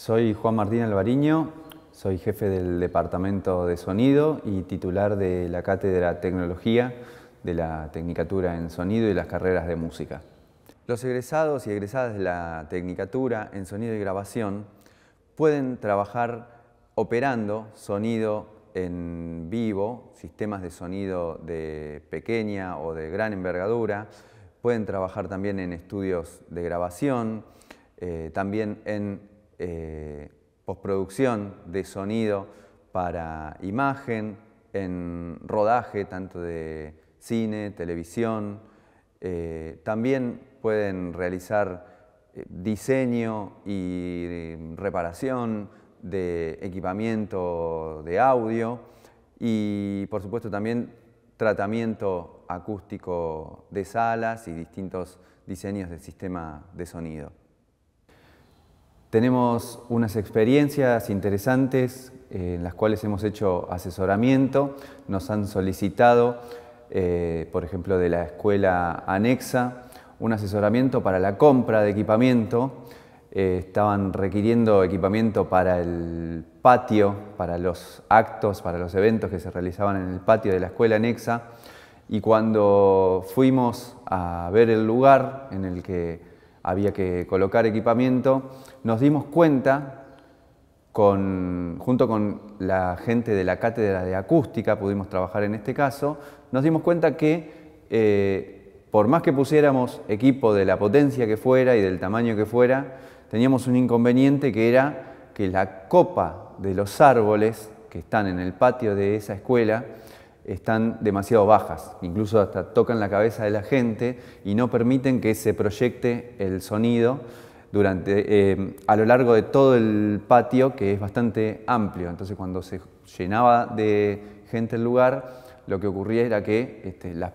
Soy Juan Martín Alvariño, soy jefe del Departamento de Sonido y titular de la Cátedra de Tecnología de la Tecnicatura en Sonido y las carreras de Música. Los egresados y egresadas de la Tecnicatura en Sonido y Grabación pueden trabajar operando sonido en vivo, sistemas de sonido de pequeña o de gran envergadura, pueden trabajar también en estudios de grabación, eh, también en eh, postproducción de sonido para imagen, en rodaje tanto de cine, televisión. Eh, también pueden realizar eh, diseño y reparación de equipamiento de audio y por supuesto también tratamiento acústico de salas y distintos diseños del sistema de sonido. Tenemos unas experiencias interesantes eh, en las cuales hemos hecho asesoramiento, nos han solicitado, eh, por ejemplo, de la escuela anexa, un asesoramiento para la compra de equipamiento. Eh, estaban requiriendo equipamiento para el patio, para los actos, para los eventos que se realizaban en el patio de la escuela anexa. Y cuando fuimos a ver el lugar en el que había que colocar equipamiento, nos dimos cuenta, junto con la gente de la cátedra de acústica, pudimos trabajar en este caso, nos dimos cuenta que eh, por más que pusiéramos equipo de la potencia que fuera y del tamaño que fuera, teníamos un inconveniente que era que la copa de los árboles que están en el patio de esa escuela están demasiado bajas, incluso hasta tocan la cabeza de la gente y no permiten que se proyecte el sonido durante, eh, a lo largo de todo el patio, que es bastante amplio. Entonces cuando se llenaba de gente el lugar, lo que ocurría era que este, las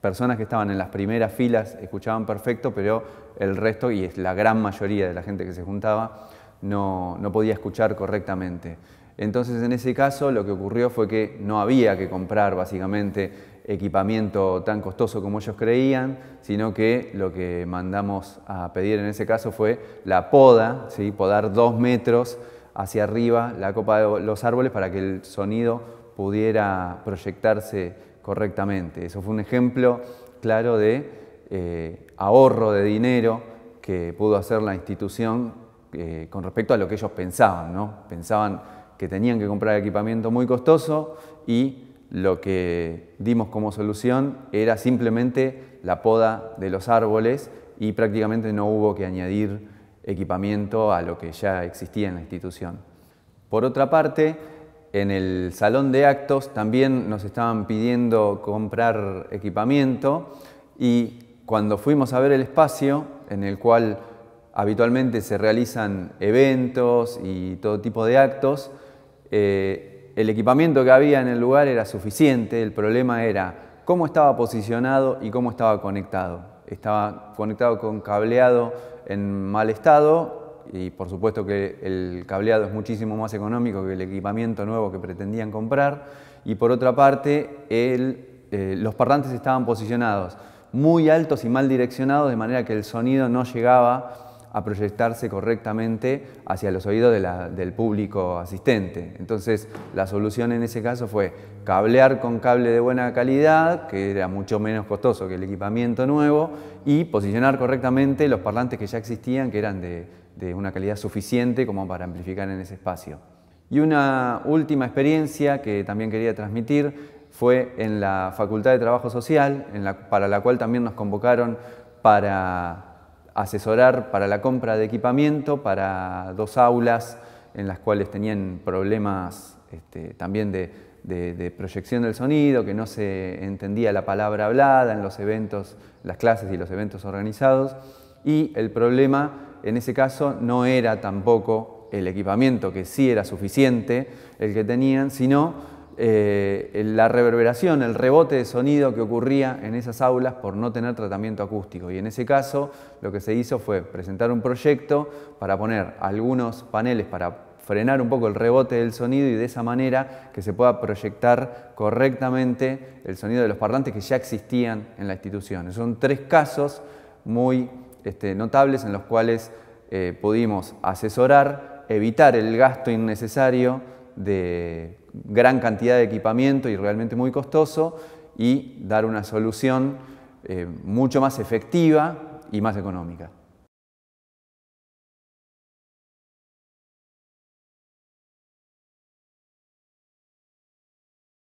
personas que estaban en las primeras filas escuchaban perfecto, pero el resto, y es la gran mayoría de la gente que se juntaba, no podía escuchar correctamente. Entonces, en ese caso, lo que ocurrió fue que no había que comprar básicamente equipamiento tan costoso como ellos creían, sino que lo que mandamos a pedir en ese caso fue la poda, podar dos metros hacia arriba la copa de los árboles para que el sonido pudiera proyectarse correctamente. Eso fue un ejemplo claro de eh, ahorro de dinero que pudo hacer la institución eh, con respecto a lo que ellos pensaban. Pensaban que tenían que comprar equipamiento muy costoso y lo que dimos como solución era simplemente la poda de los árboles y prácticamente no hubo que añadir equipamiento a lo que ya existía en la institución. Por otra parte, en el salón de actos también nos estaban pidiendo comprar equipamiento y cuando fuimos a ver el espacio en el cual habitualmente se realizan eventos y todo tipo de actos, eh, el equipamiento que había en el lugar era suficiente, el problema era cómo estaba posicionado y cómo estaba conectado. Estaba conectado con cableado en mal estado y por supuesto que el cableado es muchísimo más económico que el equipamiento nuevo que pretendían comprar y por otra parte eh, los parlantes estaban posicionados muy altos y mal direccionados de manera que el sonido no llegaba a proyectarse correctamente hacia los oídos del público asistente. Entonces, la solución en ese caso fue cablear con cable de buena calidad, que era mucho menos costoso que el equipamiento nuevo, y posicionar correctamente los parlantes que ya existían, que eran de, una calidad suficiente como para amplificar en ese espacio. Y una última experiencia que también quería transmitir fue en la Facultad de Trabajo Social, para la cual también nos convocaron para asesorar para la compra de equipamiento para dos aulas en las cuales tenían problemas este, también de, de, proyección del sonido, que no se entendía la palabra hablada en los eventos, las clases y los eventos organizados. Y el problema en ese caso no era tampoco el equipamiento, que sí era suficiente el que tenían, sino eh, la reverberación, el rebote de sonido que ocurría en esas aulas por no tener tratamiento acústico. Y en ese caso lo que se hizo fue presentar un proyecto para poner algunos paneles para frenar un poco el rebote del sonido y de esa manera que se pueda proyectar correctamente el sonido de los parlantes que ya existían en la institución. Son tres casos muy este, notables en los cuales eh, pudimos asesorar, evitar el gasto innecesario de gran cantidad de equipamiento y realmente muy costoso y dar una solución eh, mucho más efectiva y más económica.